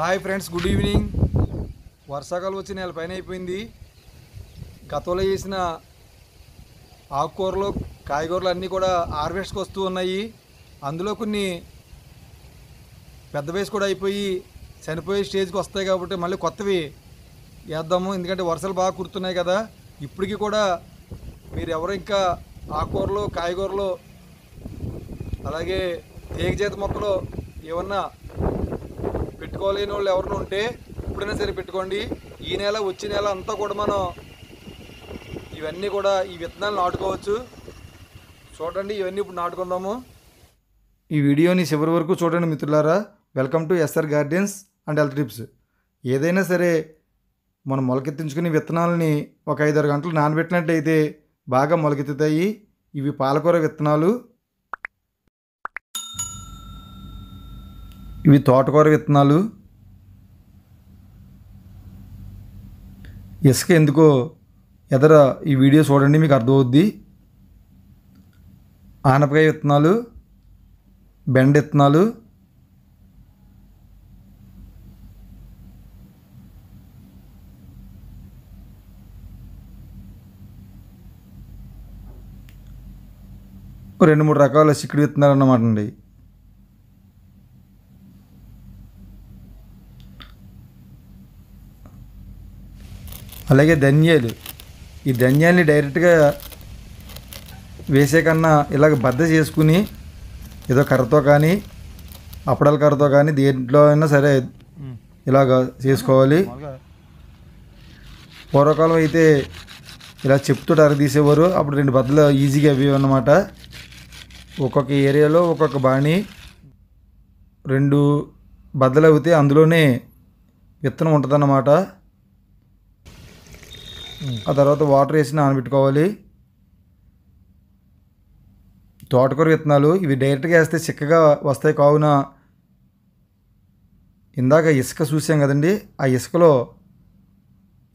hi friends good evening వర్షాకాలం వచ్చి నెల పైన అయిపోయింది గతంలో చేసిన ఆకుకూరలు కాయగూరలు అన్నీ కూడా హార్వెస్ట్కి వస్తూ ఉన్నాయి అందులో కొన్ని పెద్ద వయసు కూడా అయిపోయి చనిపోయే స్టేజ్కి వస్తాయి కాబట్టి మళ్ళీ కొత్తవి వేద్దాము ఎందుకంటే వర్షాలు బాగా కురుతున్నాయి కదా ఇప్పటికీ కూడా మీరు ఎవరు ఇంకా ఆకుకూరలు కాయగూరలు అలాగే తీగజేత మొక్కలు ఏమన్నా పెట్టుకోలేని వాళ్ళు ఎవరిని ఉంటే ఎప్పుడైనా సరే పెట్టుకోండి ఈ నెల వచ్చే నెల అంతా కూడా మనం ఇవన్నీ కూడా ఈ విత్తనాలు నాటుకోవచ్చు చూడండి ఇవన్నీ ఇప్పుడు నాటుకుందాము ఈ వీడియోని చివరి వరకు చూడండి మిత్రులారా welcome to SR gardens and health tips ఏదైనా సరే మనం మొలకెత్తించుకునే విత్తనాలని ఒక ఐదారు గంటలు నానబెట్టినట్టయితే బాగా మొలకెత్తుతాయి ఇవి పాలకూర విత్తనాలు ఇవి తోటకూర విత్తనాలు ఇసుక ఎందుకో ఎదర ఈ వీడియో చూడండి మీకు అర్థమవుద్ది ఆనపకాయ విత్తనాలు బెండ విత్తనాలు రెండు మూడు రకాల చిక్కుడు విత్తనాలు అన్నమాట అండి అలాగే ధనియాలు ఈ ధనియాల్ని డైరెక్ట్గా వేసే కన్నా ఇలాగ బద్ద చేసుకుని ఏదో కర్రతో కానీ అప్పడాల కర్రతో కానీ దేంట్లో అయినా సరే ఇలాగ చేసుకోవాలి పూర్వకాలం అయితే ఇలా చెప్తూ అర తీసేవారు అప్పుడు రెండు బద్దలు ఈజీగా అవి అన్నమాట ఒక్కొక్క ఏరియాలో ఒక్కొక్క బాణి రెండు బద్దలు అవుతే అందులోనే విత్తనం ఉంటుందన్నమాట ఆ తర్వాత వాటర్ వేసి నానబెట్టుకోవాలి తోటకూర విత్తనాలు ఇవి డైరెక్ట్గా వేస్తే చిక్కగా వస్తాయి కావున ఇందాక ఇసుక చూసాం కదండి ఆ ఇసుకలో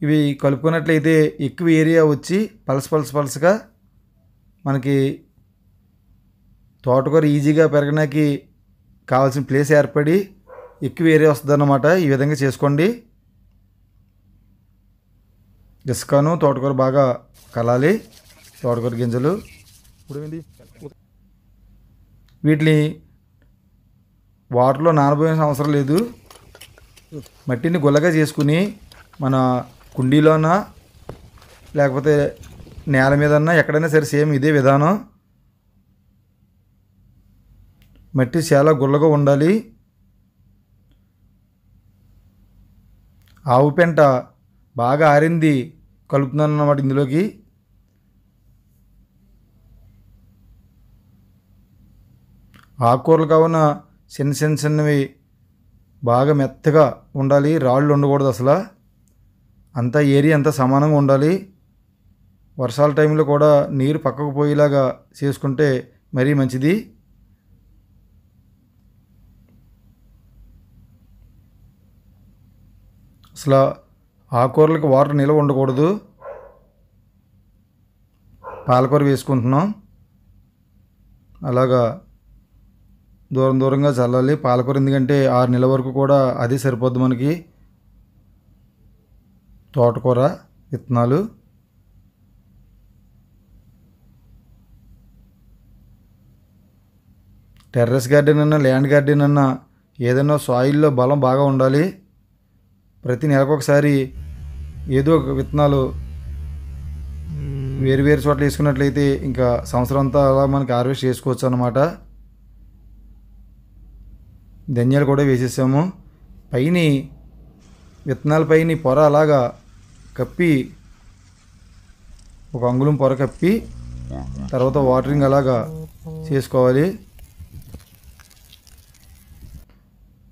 ఇవి కలుపుకున్నట్లయితే ఎక్కువ ఏరియా వచ్చి పలస పలస పలసగా మనకి తోటకూర ఈజీగా పెరగడానికి కావాల్సిన ప్లేస్ ఏర్పడి ఎక్కువ ఏరియా వస్తుంది ఈ విధంగా చేసుకోండి ఇసుకను తోటకూర బాగా కలాలి తోటకూర గింజలు వీటిని వాటర్లో నానబోయే అవసరం లేదు మట్టిని గుల్లగా చేసుకుని మన కుండీలోన లేకపోతే నేల మీదన్నా ఎక్కడైనా సరే సేమ్ ఇదే విధానం మట్టి చాలా గుల్లగా ఉండాలి ఆవు పెంట బాగా ఆరింది కలుపుతున్నాను అన్నమాట ఇందులోకి ఆకుకూరలు కావున చిన్న చిన్న చిన్నవి బాగా మెత్తగా ఉండాలి రాళ్ళు ఉండకూడదు అసలు అంతా ఏరియా అంతా సమానంగా ఉండాలి వర్షాల టైంలో కూడా నీరు పక్కకు పోయేలాగా చేసుకుంటే మరీ మంచిది అసలు ఆకుకూరలకు వాటర్ నిల్వ ఉండకూడదు పాలకూర వేసుకుంటున్నాం అలాగా దూరం దూరంగా చల్లాలి పాలకూర ఎందుకంటే ఆరు నెలల వరకు కూడా అది సరిపోద్ది మనకి తోటకూర విత్తనాలు టెర్రస్ గార్డెన్ అన్నా ల్యాండ్ గార్డెన్ అన్నా ఏదైనా సాయిల్లో బలం బాగా ఉండాలి ప్రతి నెలకొకసారి ఏదో ఒక విత్తనాలు వేరు వేరు చోట్ల వేసుకున్నట్లయితే ఇంకా సంవత్సరం అంతా అలా మనకి హార్వెస్ట్ చేసుకోవచ్చు అనమాట ధనియాలు కూడా వేసేసాము పైన విత్తనాల పైన పొర అలాగా కప్పి ఒక అంగుళం పొర కప్పి తర్వాత వాటరింగ్ అలాగా చేసుకోవాలి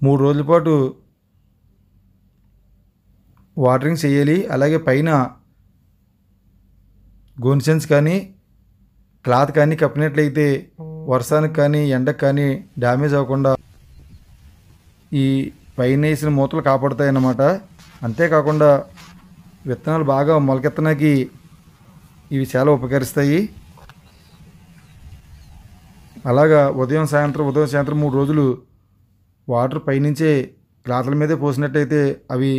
మూడు రోజుల పాటు వాటరింగ్ చేయాలి అలాగే పైన గోన్సెన్స్ కానీ క్లాత్ కానీ కప్పినట్లయితే వర్షానికి కానీ ఎండకు కానీ డ్యామేజ్ అవ్వకుండా ఈ పైన వేసిన మూతలు కాపాడుతాయన్నమాట అంతేకాకుండా విత్తనాలు బాగా మొలకెత్తడానికి ఇవి చాలా ఉపకరిస్తాయి అలాగా ఉదయం సాయంత్రం ఉదయం సాయంత్రం మూడు రోజులు వాటర్ పైనుంచే క్లాత్ల మీదే పోసినట్టయితే అవి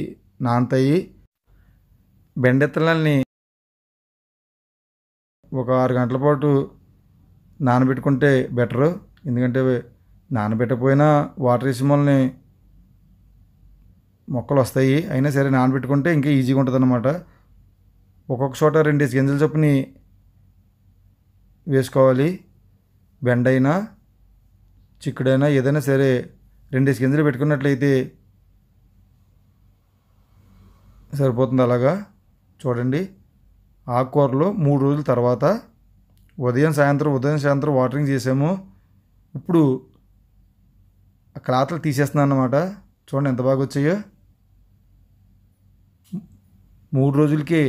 నానతాయి బెండెత్తలని ఒక ఆరు గంటల పాటు నానబెట్టుకుంటే బెటరు ఎందుకంటే నానబెట్టకపోయినా వాటర్ వేసి మనల్ని మొక్కలు వస్తాయి అయినా సరే నానబెట్టుకుంటే ఇంకా ఈజీగా ఉంటుంది అనమాట ఒక్కొక్క చోట రెండేసి గింజల చొప్పుని వేసుకోవాలి బెండైనా చిక్కుడైనా ఏదైనా సరే రెండేసి గింజలు పెట్టుకున్నట్లయితే సరిపోతుంది అలాగా చూడండి ఆకుకూరలు మూడు రోజుల తర్వాత ఉదయం సాయంత్రం ఉదయం సాయంత్రం వాటరింగ్ చేసాము ఇప్పుడు క్లాత్లు తీసేస్తున్నాను అన్నమాట చూడండి ఎంత బాగా వచ్చాయో మూడు రోజులకే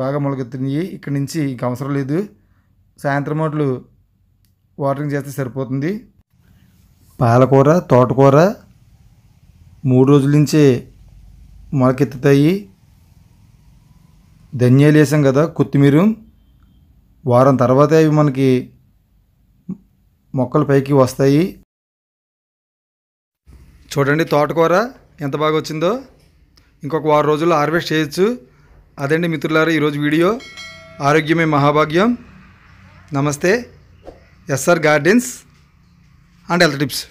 బాగా మొలకెత్తినాయి ఇక్కడి నుంచి ఇంక అవసరం లేదు సాయంత్రం మాటలు వాటరింగ్ చేస్తే సరిపోతుంది పాలకూర తోటకూర మూడు రోజుల నుంచే మొలకెత్తుతాయి ధనియాలు వేసాం కదా కొత్తిమీర వారం తర్వాత అవి మనకి మొక్కలు పైకి వస్తాయి చూడండి తోటకూర ఎంత బాగా వచ్చిందో ఇంకొక వారం రోజుల్లో హార్వెస్ట్ చేయొచ్చు అదండి మిత్రులారు ఈరోజు వీడియో ఆరోగ్యమే మహాభాగ్యం నమస్తే SR gardens and health tips